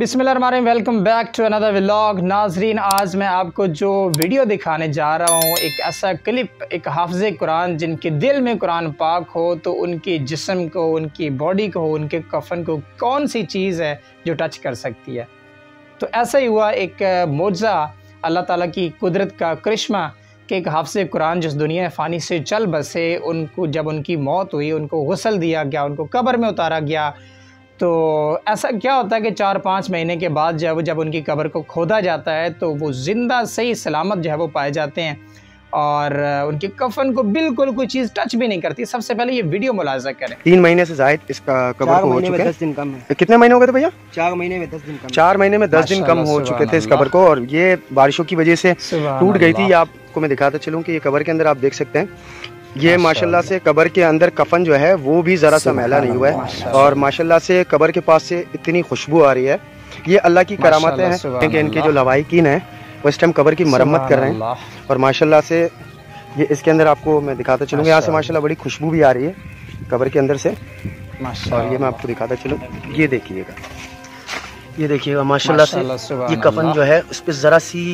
Bismil welcome back to another vlog नाजरीन आज मैं आपको जो वीडियो दिखाने जा रहा हूँ एक ऐसा क्लिप एक हाफज कुरान जिनके दिल में कुरान पाक हो तो उनके जिसम को उनकी बॉडी को उनके कफन को कौन सी चीज़ है जो टच कर सकती है तो ऐसा ही हुआ एक मोजा अल्लाह ताला की कुदरत का करिश्मा कि एक हाफ़ कुरान जिस दुनिया फ़ानी से चल बसे उनको जब उनकी मौत हुई उनको गसल दिया गया उनको कबर में उतारा गया तो ऐसा क्या होता है कि चार पाँच महीने के बाद जो है वो जब उनकी कब्र को खोदा जाता है तो वो ज़िंदा सही सलामत जो है वो पाए जाते हैं और उनके कफन को बिल्कुल कोई चीज़ टच भी नहीं करती सबसे पहले ये वीडियो मुलाजा करें तीन महीने से जायद इसका कबर को हो चुके दस दिन कम है कितने महीने हो गए थे भैया चार महीने में दस दिन कम चार महीने में दस दिन कम हो चुके थे इस कबर को और ये बारिशों की वजह से टूट गई थी आपको मैं दिखाता चलूँ कि ये कबर के अंदर आप देख सकते हैं ये माशाल्लाह से कबर के अंदर कफन जो है वो भी ज़रा सा मैला नहीं हुआ है और माशाल्लाह से कबर के पास से इतनी खुशबू आ रही है ये अल्लाह की करामतें हैं क्योंकि इनके जो लवाकिन हैं वो इस टाइम कबर की मरम्मत कर रहे हैं और माशाल्लाह से ये इसके अंदर आपको मैं दिखाता चलूँगा यहाँ से माशाल्लाह बड़ी खुशबू भी आ रही है कबर के अंदर से और ये मैं आपको दिखाता चलूँ ये देखिएगा ये देखिएगा माशाल्लाह से ये कफन जो है उस पर ज़रा सी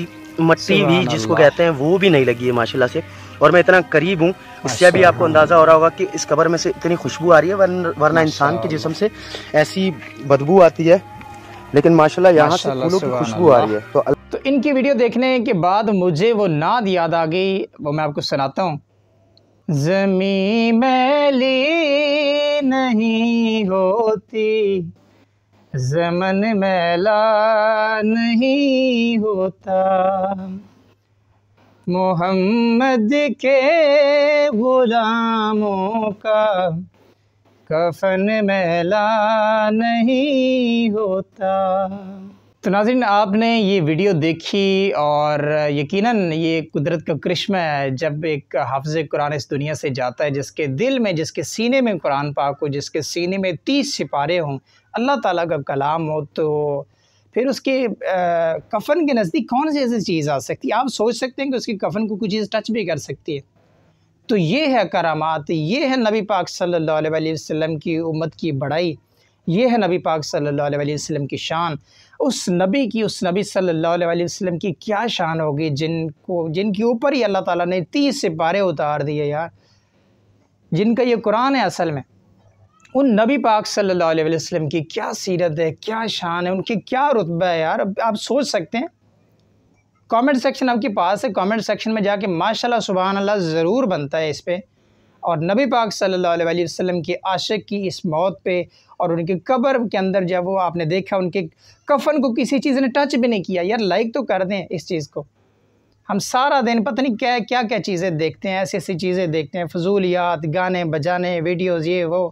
मट्टी भी जिसको कहते हैं वो भी नहीं लगी है माशाल्लाह से और मैं इतना करीब हूँ इससे भी आपको अंदाज़ा हो रहा होगा कि इस कबर में से इतनी खुशबू आ रही है वरना इंसान के जिसम से ऐसी बदबू आती है लेकिन माशाल्लाह यहाँ से फूलों की खुशबू आ रही है तो तो इनकी वीडियो देखने के बाद मुझे वो नाद याद आ गई वो मैं आपको सुनाता हूँ जमी मैली नहीं होती जमन मेला नहीं होता मोहम्मद के गुलामों का कफन मेला नहीं होता तो नाजिन आपने ये वीडियो देखी और यकीनन ये कुदरत का करिश्मा है जब एक हाफ़ कुरान इस दुनिया से जाता है जिसके दिल में जिसके सीने में कुरान पाक हो जिसके सीने में तीस सिपारे हों अल्लाह ताला का कलाम हो तो फिर उसके आ, कफन के नज़दीक कौन सी ऐसी चीज़ आ सकती है आप सोच सकते हैं कि उसके कफन को कुछ चीज़ टच भी कर सकती है तो ये है करामात ये है नबी पाक सल्ला वसम की उम्मत की बड़ाई ये है नबी पाक सल्लल्लाहु अलैहि वसल्लम की शान उस नबी की उस नबी सल्लल्लाहु अलैहि वसल्लम की क्या शान होगी जिनको जिनके ऊपर ही अल्लाह ताला ने तीस से पारे उतार दिए यार जिनका ये कुरान है असल में उन नबी पाक सल्लल्लाहु अलैहि वसल्लम की क्या सीरत है क्या शान है उनकी क्या रुतबा है यार अब आप सोच सकते हैं कमेंट सेक्शन आपके पास है कमेंट सेक्शन में जाके माशाल्लाह सुबहानल्ला अल्लाह ज़रूर बनता है इस पर और नबी पाक सल्लल्लाहु अलैहि वसल्लम के आशिक की इस मौत पे और उनकी कब्र के अंदर जब वो आपने देखा उनके कफन को किसी चीज़ ने टच भी नहीं किया यार लाइक तो कर दें इस चीज़ को हम सारा दिन पता नहीं क्या क्या क्या चीज़ें देखते हैं ऐसी ऐसी चीज़ें देखते हैं फजूलियात गाने बजाने वीडियोज़ ये वो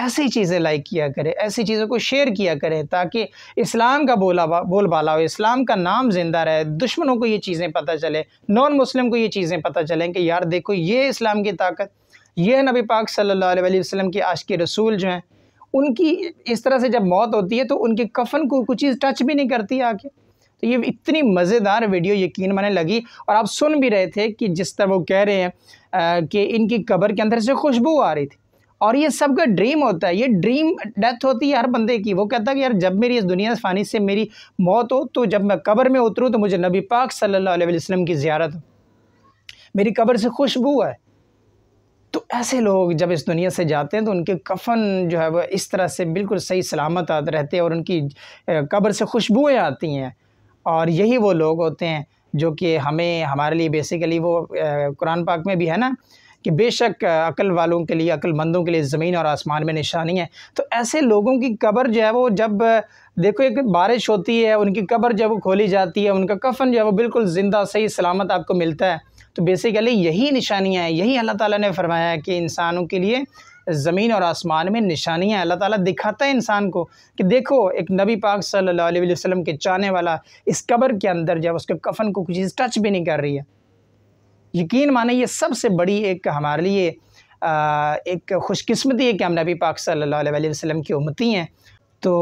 ऐसी चीज़ें लाइक किया करें ऐसी चीज़ों को शेयर किया करें ताकि इस्लाम का बोला बोलबाला हो इस्लाम का नाम ज़िंदा रहे दुश्मनों को ये चीज़ें पता चले नॉन मुस्लिम को ये चीज़ें पता चलें कि यार देखो ये इस्लाम की ताकत ये नबी पाक सल्लल्लाहु अलैहि वसल्लम की आश के रसूल जो हैं उनकी इस तरह से जब मौत होती है तो उनके कफन को कुछ चीज़ टच भी नहीं करती आके तो ये इतनी मज़ेदार वीडियो यकीन मैंने लगी और आप सुन भी रहे थे कि जिस तरह वो कह रहे हैं कि इनकी कब्र के अंदर से खुशबू आ रही थी और ये सबका ड्रीम होता है ये ड्रीम डेथ होती है हर बंदे की वो कहता है कि यार जब मेरी इस दुनिया फ़ानी से मेरी मौत हो तो जब मैं कब्र में उतरूँ तो मुझे नबी पाक सल्लल्लाहु अलैहि वसल्लम की ज़्यारत हो मेरी कब्र से खुशबू है तो ऐसे लोग जब इस दुनिया से जाते हैं तो उनके कफन जो है वह इस तरह से बिल्कुल सही सलामत आते रहते हैं और उनकी कब्र से खुशबूएँ आती हैं और यही वो लोग होते हैं जो कि हमें हमारे लिए बेसिकली वो कुरान पाक में भी है ना कि बेशक अकल वालों के लिए अक्लमंदों के लिए ज़मीन और आसमान में निशानी है तो ऐसे लोगों की कब्र जो है वो जब देखो एक बारिश होती है उनकी कब्र जब वो खोली जाती है उनका कफन जो है वो बिल्कुल ज़िंदा सही सलामत आपको मिलता है तो बेसिकली यही निशानियाँ हैं यही अल्लाह ताला ने फरमाया है कि इंसानों के लिए ज़मीन और आसमान में निशानियाँ अल्लाह ताला दिखाता है इंसान को कि देखो एक नबी पाक सल्लल्लाहु अलैहि वसल्लम के चाहने वाला इस कब्र के अंदर जब उसके कफन को कुछ चीज़ टच भी नहीं कर रही है यकीन माने ये सबसे बड़ी एक हमारे लिए एक खुशकस्मती है कि हम नबी पाक सल्लल्लाहु अलैहि वसल्लम की उम्मती हैं तो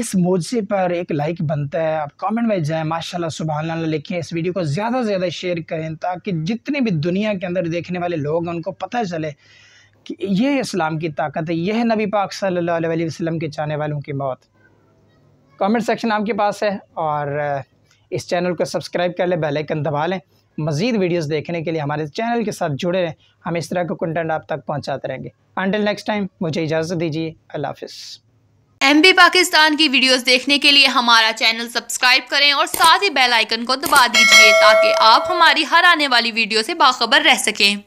इस मोजे पर एक लाइक बनता है आप कमेंट में जाएं माशाल्लाह सुबह लिखें इस वीडियो को ज़्यादा से ज़्यादा शेयर करें ताकि जितने भी दुनिया के अंदर देखने वाले लोग हैं उनको पता चले कि ये इस्लाम की ताकत है यह नबी पाक सल्लल्लाहु अलैहि वसल्लम के चाहने वालों की मौत कमेंट सेक्शन आपके पास है और इस चैनल को सब्सक्राइब कर लें बेलैकन दबा लें मज़ीद वीडियोज़ देखने के लिए हमारे चैनल के साथ जुड़े रहें हम इस तरह का कंटेंट आप तक पहुँचाते रहेंगे अंटिल नेक्स्ट टाइम मुझे इजाज़त दीजिए अल्लाह हाफिज़ एम बी पाकिस्तान की वीडियोस देखने के लिए हमारा चैनल सब्सक्राइब करें और साथ ही बेल आइकन को दबा दीजिए ताकि आप हमारी हर आने वाली वीडियो से बाखबर रह सकें